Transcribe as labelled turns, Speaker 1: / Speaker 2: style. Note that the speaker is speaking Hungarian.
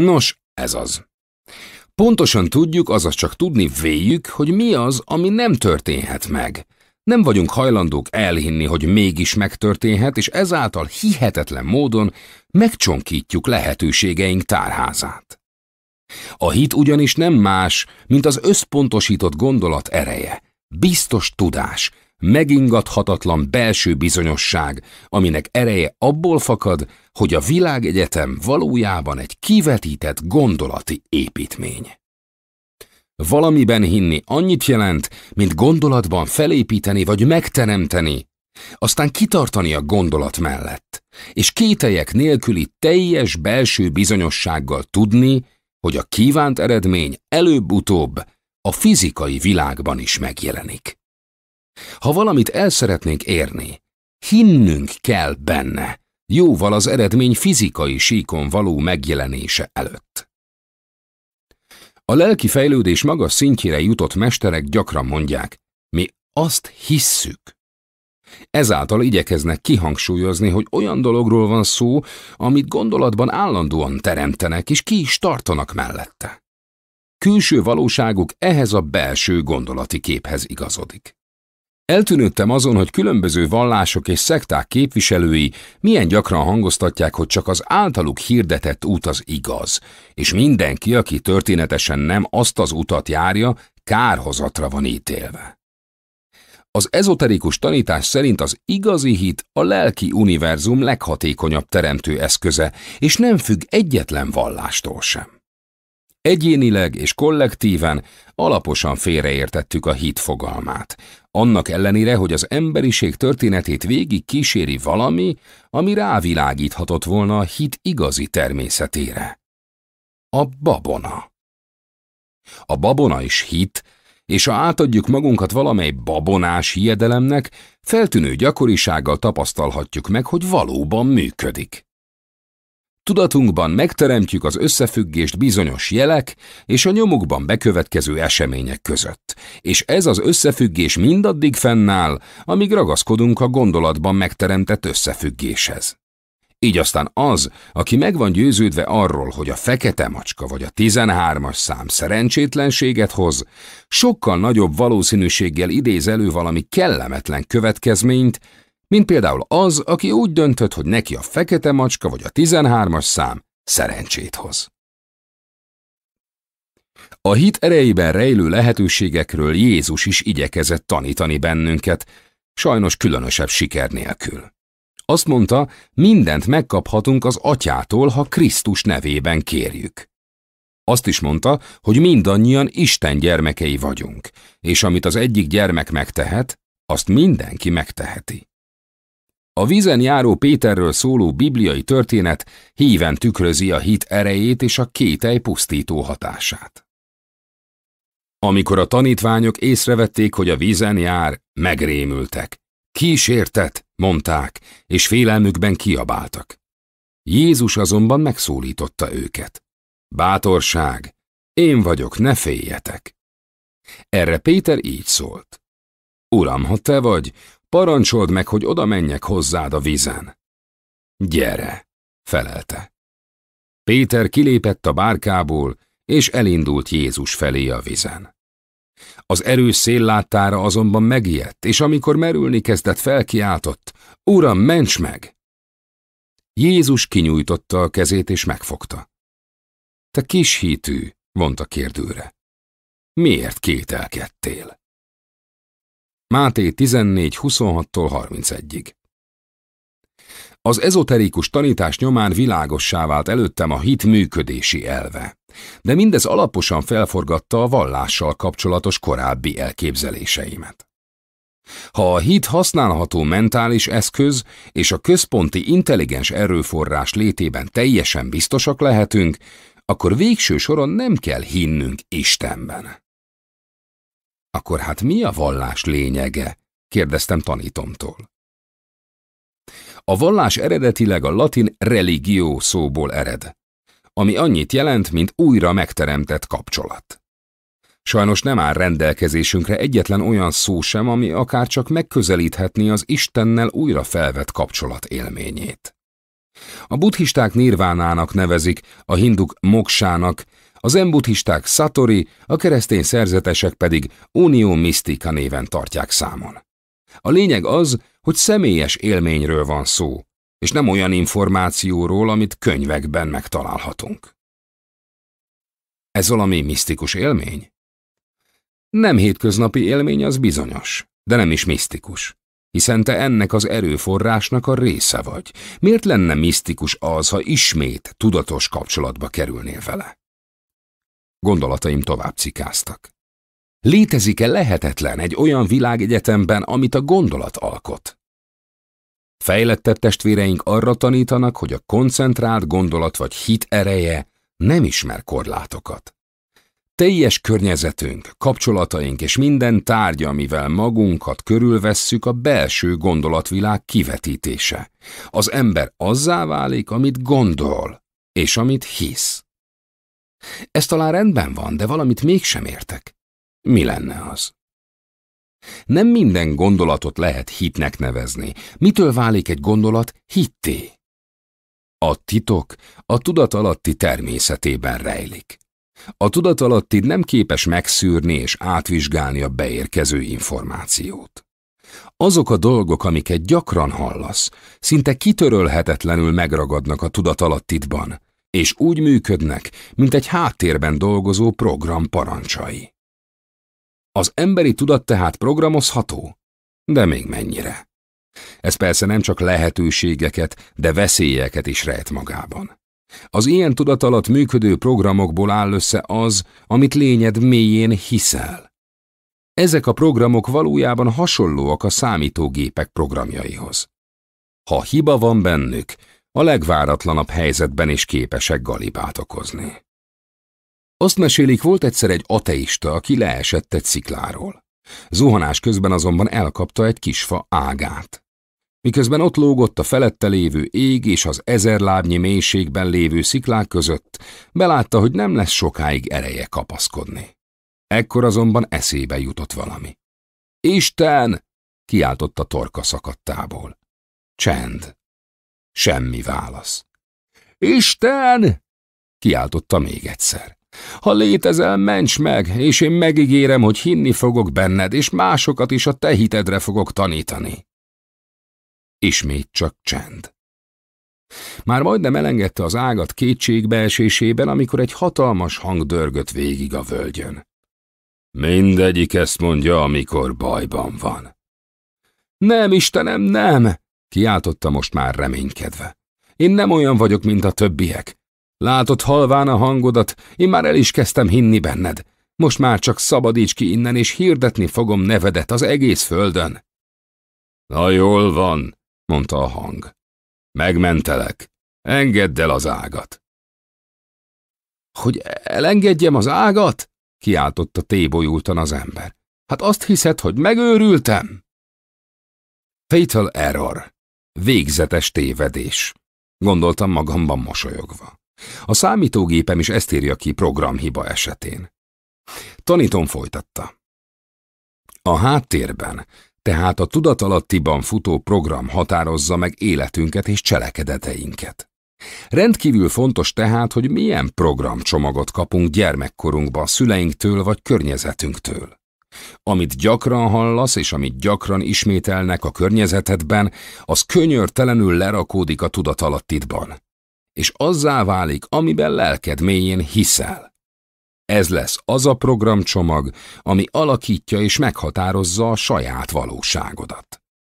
Speaker 1: Nos, ez az. Pontosan tudjuk, azaz csak tudni véljük, hogy mi az, ami nem történhet meg. Nem vagyunk hajlandók elhinni, hogy mégis megtörténhet, és ezáltal hihetetlen módon megcsonkítjuk lehetőségeink tárházát. A hit ugyanis nem más, mint az összpontosított gondolat ereje, biztos tudás, megingathatatlan belső bizonyosság, aminek ereje abból fakad, hogy a világegyetem valójában egy kivetített gondolati építmény. Valamiben hinni annyit jelent, mint gondolatban felépíteni vagy megteremteni, aztán kitartani a gondolat mellett, és kételyek nélküli teljes belső bizonyossággal tudni, hogy a kívánt eredmény előbb-utóbb a fizikai világban is megjelenik. Ha valamit el szeretnénk érni, hinnünk kell benne, jóval az eredmény fizikai síkon való megjelenése előtt. A lelki fejlődés magas szintjére jutott mesterek gyakran mondják, mi azt hisszük. Ezáltal igyekeznek kihangsúlyozni, hogy olyan dologról van szó, amit gondolatban állandóan teremtenek, és ki is tartanak mellette. Külső valóságuk ehhez a belső gondolati képhez igazodik. Eltűnődtem azon, hogy különböző vallások és szekták képviselői milyen gyakran hangoztatják, hogy csak az általuk hirdetett út az igaz, és mindenki, aki történetesen nem azt az utat járja, kárhozatra van ítélve. Az ezoterikus tanítás szerint az igazi hit a lelki univerzum leghatékonyabb teremtő eszköze, és nem függ egyetlen vallástól sem. Egyénileg és kollektíven alaposan félreértettük a hit fogalmát, annak ellenére, hogy az emberiség történetét végig kíséri valami, ami rávilágíthatott volna a hit igazi természetére. A babona. A babona is hit, és ha átadjuk magunkat valamely babonás hiedelemnek, feltűnő gyakorisággal tapasztalhatjuk meg, hogy valóban működik. Tudatunkban megteremtjük az összefüggést bizonyos jelek és a nyomukban bekövetkező események között, és ez az összefüggés mindaddig fennáll, amíg ragaszkodunk a gondolatban megteremtett összefüggéshez. Így aztán az, aki meg van győződve arról, hogy a fekete macska vagy a 13-as szám szerencsétlenséget hoz, sokkal nagyobb valószínűséggel idéz elő valami kellemetlen következményt, mint például az, aki úgy döntött, hogy neki a fekete macska vagy a 13-as szám szerencsét hoz. A hit erejében rejlő lehetőségekről Jézus is igyekezett tanítani bennünket, sajnos különösebb siker nélkül. Azt mondta, mindent megkaphatunk az atyától, ha Krisztus nevében kérjük. Azt is mondta, hogy mindannyian Isten gyermekei vagyunk, és amit az egyik gyermek megtehet, azt mindenki megteheti. A vízen járó Péterről szóló bibliai történet híven tükrözi a hit erejét és a kétej pusztító hatását. Amikor a tanítványok észrevették, hogy a vízen jár, megrémültek. Kísértet, mondták, és félelmükben kiabáltak. Jézus azonban megszólította őket. Bátorság, én vagyok, ne féljetek. Erre Péter így szólt. Uram, ha te vagy, Parancsold meg, hogy oda menjek hozzád a vízen. Gyere, felelte. Péter kilépett a bárkából, és elindult Jézus felé a vizen. Az erős szél láttára azonban megijedt, és amikor merülni kezdett, felkiáltott, Uram, ments meg! Jézus kinyújtotta a kezét, és megfogta. Te kis hitű, mondta kérdőre. Miért kételkedtél? Máté 14.26-tól 31-ig. Az ezoterikus tanítás nyomán világossá vált előttem a hit működési elve, de mindez alaposan felforgatta a vallással kapcsolatos korábbi elképzeléseimet. Ha a hit használható mentális eszköz és a központi intelligens erőforrás létében teljesen biztosak lehetünk, akkor végső soron nem kell hinnünk Istenben. Akkor hát mi a vallás lényege? kérdeztem tanítomtól. A vallás eredetileg a latin religió szóból ered, ami annyit jelent, mint újra megteremtett kapcsolat. Sajnos nem áll rendelkezésünkre egyetlen olyan szó sem, ami akár csak megközelíthetné az Istennel újra felvett kapcsolat élményét. A buddhisták nirvánának nevezik, a hinduk moksának, az embutisták Satori, a keresztény szerzetesek pedig Unió Mystica néven tartják számon. A lényeg az, hogy személyes élményről van szó, és nem olyan információról, amit könyvekben megtalálhatunk. Ez valami misztikus élmény? Nem hétköznapi élmény az bizonyos, de nem is misztikus. Hiszen te ennek az erőforrásnak a része vagy. Miért lenne misztikus az, ha ismét tudatos kapcsolatba kerülnél vele? Gondolataim tovább cikáztak. Létezik-e lehetetlen egy olyan világegyetemben, amit a gondolat alkot? Fejlettebb testvéreink arra tanítanak, hogy a koncentrált gondolat vagy hit ereje nem ismer korlátokat. Teljes környezetünk, kapcsolataink és minden tárgy, amivel magunkat körülvesszük, a belső gondolatvilág kivetítése. Az ember azzá válik, amit gondol, és amit hisz. Ez talán rendben van, de valamit mégsem értek. Mi lenne az? Nem minden gondolatot lehet hitnek nevezni. Mitől válik egy gondolat hitté? A titok a tudat alatti természetében rejlik. A tudat alatti nem képes megszűrni és átvizsgálni a beérkező információt. Azok a dolgok, amiket gyakran hallasz, szinte kitörölhetetlenül megragadnak a alattidban és úgy működnek, mint egy háttérben dolgozó program parancsai. Az emberi tudat tehát programozható, de még mennyire. Ez persze nem csak lehetőségeket, de veszélyeket is rejt magában. Az ilyen tudat alatt működő programokból áll össze az, amit lényed mélyén hiszel. Ezek a programok valójában hasonlóak a számítógépek programjaihoz. Ha hiba van bennük, a legváratlanabb helyzetben is képesek galibát okozni. Azt mesélik, volt egyszer egy ateista, aki leesett egy szikláról. Zuhanás közben azonban elkapta egy kisfa ágát. Miközben ott lógott a felette lévő ég és az ezer lábnyi mélységben lévő sziklák között, belátta, hogy nem lesz sokáig ereje kapaszkodni. Ekkor azonban eszébe jutott valami. Isten! kiáltotta torka szakadtából. Csend. Semmi válasz. Isten! Kiáltotta még egyszer. Ha létezel, ments meg, és én megígérem, hogy hinni fogok benned, és másokat is a te hitedre fogok tanítani. Ismét csak csend. Már majdnem elengedte az ágat kétségbeesésében, amikor egy hatalmas hang dörgött végig a völgyön. Mindegyik ezt mondja, amikor bajban van. Nem, Istenem, nem! Kiáltotta most már reménykedve. Én nem olyan vagyok, mint a többiek. Látod halván a hangodat, én már el is kezdtem hinni benned. Most már csak szabadíts ki innen, és hirdetni fogom nevedet az egész földön. Na jól van, mondta a hang. Megmentelek. Engedd el az ágat. Hogy elengedjem az ágat? kiáltotta tébolyultan az ember. Hát azt hiszed, hogy megőrültem? Fatal error, Végzetes tévedés. Gondoltam magamban mosolyogva. A számítógépem is ezt írja ki programhiba esetén. Tanítom folytatta. A háttérben, tehát a tudatalattiban futó program határozza meg életünket és cselekedeteinket. Rendkívül fontos tehát, hogy milyen programcsomagot kapunk gyermekkorunkban szüleinktől vagy környezetünktől. Amit gyakran hallasz, és amit gyakran ismételnek a környezetedben, az könyörtelenül lerakódik a tudatalattidban. És azzá válik, amiben lelked mélyén hiszel. Ez lesz az a programcsomag, ami alakítja és meghatározza a saját valóságodat.